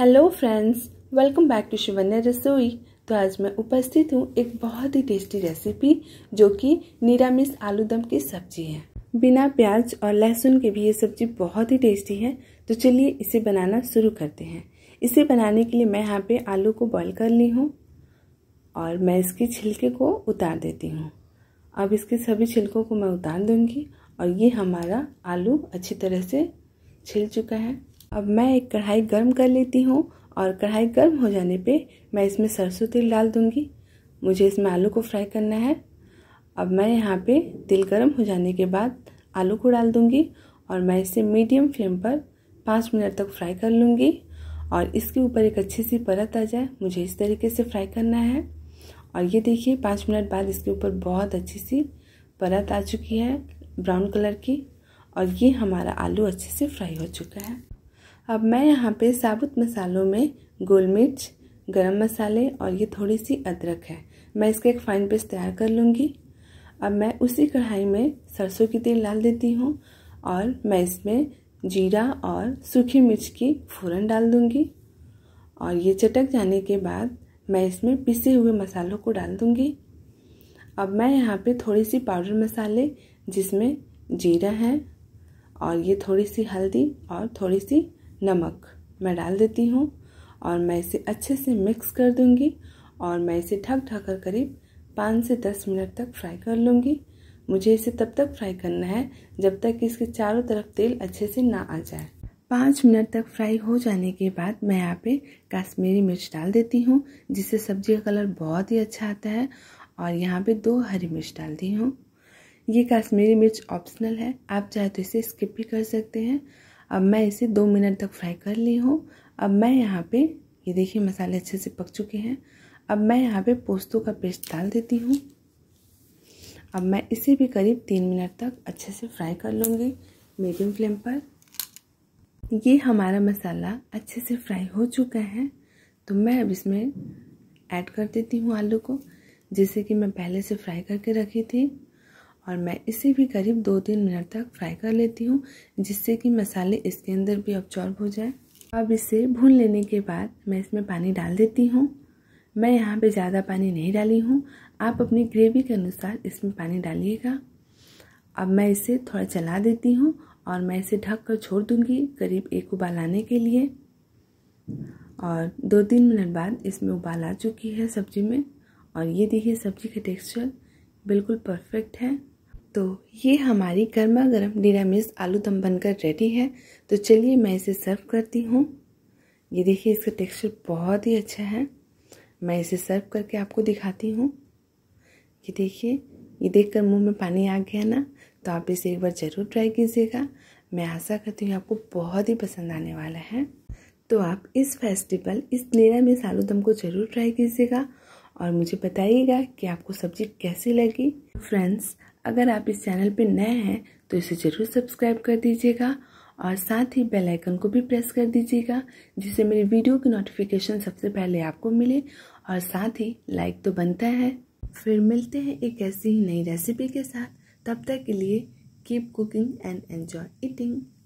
hello friends welcome back to Shivanya Rasoi तो आज मैं उपस्थित हूँ एक बहुत ही टेस्टी रेसिपी जो कि निरामिस आलू दम की सब्जी है बिना प्याज और लहसुन के भी ये सब्जी बहुत ही टेस्टी है तो चलिए इसे बनाना शुरू करते हैं इसे बनाने के लिए मैं यहाँ पे आलू को बॉईल कर ली हूँ और मैं इसके छिलके को उतार देती हूँ अब इसके सभी छिलकों को मैं उतार दूँगी और ये हमारा आलू अच्छी तरह से छिल चुका है अब मैं एक कढ़ाई गर्म कर लेती हूँ और कढ़ाई गर्म हो जाने पे मैं इसमें सरसों तेल डाल दूँगी मुझे इसमें आलू को फ्राई करना है अब मैं यहाँ पे तेल गर्म हो जाने के बाद आलू को डाल दूँगी और मैं इसे मीडियम फ्लेम पर पाँच मिनट तक फ्राई कर लूँगी और इसके ऊपर एक अच्छी सी परत आ जाए मुझे इस तरीके से फ्राई करना है और ये देखिए पाँच मिनट बाद इसके ऊपर बहुत अच्छी सी परत आ चुकी है ब्राउन कलर की और ये हमारा आलू अच्छे से फ्राई हो चुका है अब मैं यहाँ पे साबुत मसालों में गोल मिर्च गरम मसाले और ये थोड़ी सी अदरक है मैं इसका एक फाइन पेस्ट तैयार कर लूँगी अब मैं उसी कढ़ाई में सरसों की तेल डाल देती हूँ और मैं इसमें जीरा और सूखी मिर्च की फ़ोरन डाल दूँगी और ये चटक जाने के बाद मैं इसमें पिसे हुए मसालों को डाल दूँगी अब मैं यहाँ पे थोड़ी सी पाउडर मसाले जिसमें जीरा है और ये थोड़ी सी हल्दी और थोड़ी सी नमक मैं डाल देती हूँ और मैं इसे अच्छे से मिक्स कर दूँगी और मैं इसे ढक ढक कर करीब पाँच से दस मिनट तक फ्राई कर लूँगी मुझे इसे तब तक फ्राई करना है जब तक कि इसके चारों तरफ तेल अच्छे से ना आ जाए पाँच मिनट तक फ्राई हो जाने के बाद मैं यहाँ पे काश्मीरी मिर्च डाल देती हूँ जिससे सब्जी का कलर बहुत ही अच्छा आता है और यहाँ पे दो हरी मिर्च डाल दी हूँ ये काश्मीरी मिर्च ऑप्शनल है आप चाहे तो इसे स्किप भी कर सकते हैं अब मैं इसे दो मिनट तक फ्राई कर ली हूँ अब मैं यहाँ पे ये देखिए मसाले अच्छे से पक चुके हैं अब मैं यहाँ पे पोस्तों का पेस्ट डाल देती हूँ अब मैं इसे भी करीब तीन मिनट तक अच्छे से फ्राई कर लूँगी मीडियम फ्लेम पर ये हमारा मसाला अच्छे से फ्राई हो चुका है तो मैं अब इसमें ऐड कर देती हूँ आलू को जैसे कि मैं पहले से फ्राई करके रखी थी और मैं इसे भी करीब दो तीन मिनट तक फ्राई कर लेती हूँ जिससे कि मसाले इसके अंदर भी ऑब्जॉर्ब हो जाए अब इसे भून लेने के बाद मैं इसमें पानी डाल देती हूँ मैं यहाँ पे ज़्यादा पानी नहीं डाली हूँ आप अपनी ग्रेवी के अनुसार इसमें पानी डालिएगा अब मैं इसे थोड़ा चला देती हूँ और मैं इसे ढक कर छोड़ दूँगी करीब एक उबाल आने के लिए और दो तीन मिनट बाद इसमें उबाल आ चुकी है सब्ज़ी में और ये देखिए सब्ज़ी का टेक्सचर बिल्कुल परफेक्ट है तो ये हमारी गर्मा गर्म निरामिस आलू दम बनकर रेडी है तो चलिए मैं इसे सर्व करती हूँ ये देखिए इसका टेक्सचर बहुत ही अच्छा है मैं इसे सर्व करके आपको दिखाती हूँ ये देखिए ये देखकर मुंह में पानी आ गया ना तो आप इसे एक बार ज़रूर ट्राई कीजिएगा मैं आशा करती हूँ आपको बहुत ही पसंद आने वाला है तो आप इस फेस्टिवल इस निरामिस आलू दम को ज़रूर ट्राई कीजिएगा और मुझे बताइएगा कि आपको सब्ज़ी कैसी लगी फ्रेंड्स अगर आप इस चैनल पर नए हैं तो इसे ज़रूर सब्सक्राइब कर दीजिएगा और साथ ही बेल आइकन को भी प्रेस कर दीजिएगा जिससे मेरी वीडियो की नोटिफिकेशन सबसे पहले आपको मिले और साथ ही लाइक तो बनता है फिर मिलते हैं एक ऐसी ही नई रेसिपी के साथ तब तक के लिए keep cooking and enjoy eating